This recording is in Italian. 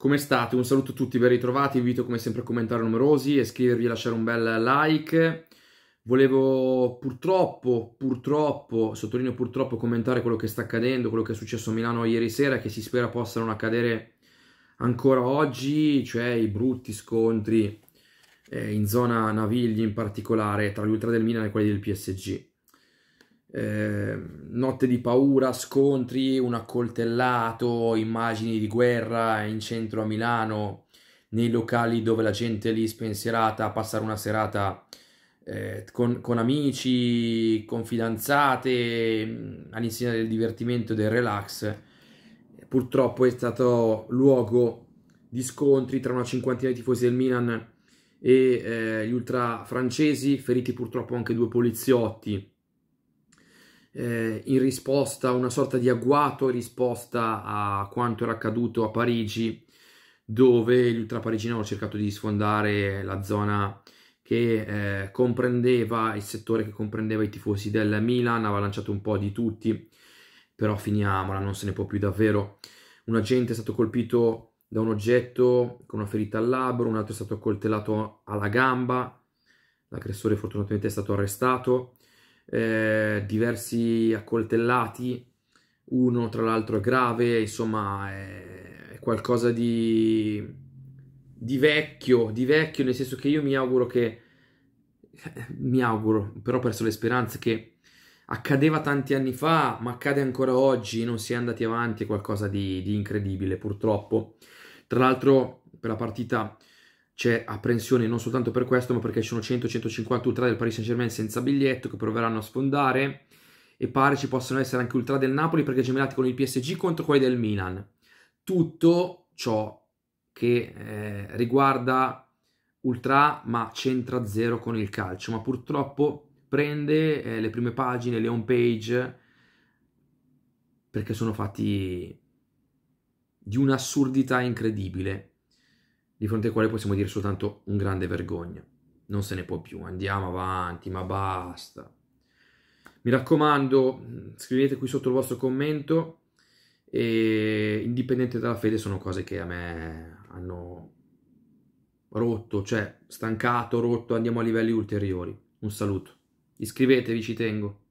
Come state? Un saluto a tutti, ben ritrovati. invito come sempre a commentare numerosi, iscrivervi e lasciare un bel like. Volevo purtroppo, purtroppo, sottolineo purtroppo, commentare quello che sta accadendo, quello che è successo a Milano ieri sera, che si spera possa non accadere ancora oggi, cioè i brutti scontri eh, in zona Navigli in particolare, tra gli ultra del Milan e quelli del PSG eh, notte di paura, scontri, un accoltellato, immagini di guerra in centro a Milano, nei locali dove la gente lì spensierata a passare una serata eh, con, con, amici, con fidanzate, mm, all'insegna del divertimento e del relax. Purtroppo è stato luogo di scontri tra una cinquantina di tifosi del Milan e eh, gli ultra francesi, feriti purtroppo anche due poliziotti eh, in risposta una sorta di agguato, risposta a quanto era accaduto a Parigi, dove gli ultraparigini hanno cercato di sfondare la zona che eh, comprendeva il settore che comprendeva i tifosi del Milan, aveva lanciato un po' di tutti, però finiamola, non se ne può più davvero. Un agente è stato colpito da un oggetto con una ferita al labbro, un altro è stato accoltellato alla gamba, l'aggressore fortunatamente è stato arrestato, eh, diversi accoltellati, uno tra l'altro è grave, insomma è, è qualcosa di, di, vecchio, di vecchio nel senso che io mi auguro che, mi auguro, però ho perso le speranze che accadeva tanti anni fa, ma accade ancora oggi, non si è andati avanti, è qualcosa di, di incredibile purtroppo. Tra l'altro per la partita c'è apprensione non soltanto per questo, ma perché ci sono 100-150 ultra del Paris Saint-Germain senza biglietto che proveranno a sfondare e pare ci possano essere anche ultra del Napoli perché gemellati con il PSG contro quelli del Milan. Tutto ciò che eh, riguarda ultra ma c'entra zero con il calcio, ma purtroppo prende eh, le prime pagine, le home page perché sono fatti di un'assurdità incredibile di fronte al quale possiamo dire soltanto un grande vergogna. Non se ne può più, andiamo avanti, ma basta. Mi raccomando, scrivete qui sotto il vostro commento e indipendente dalla fede sono cose che a me hanno rotto, cioè stancato, rotto, andiamo a livelli ulteriori. Un saluto. Iscrivetevi, ci tengo.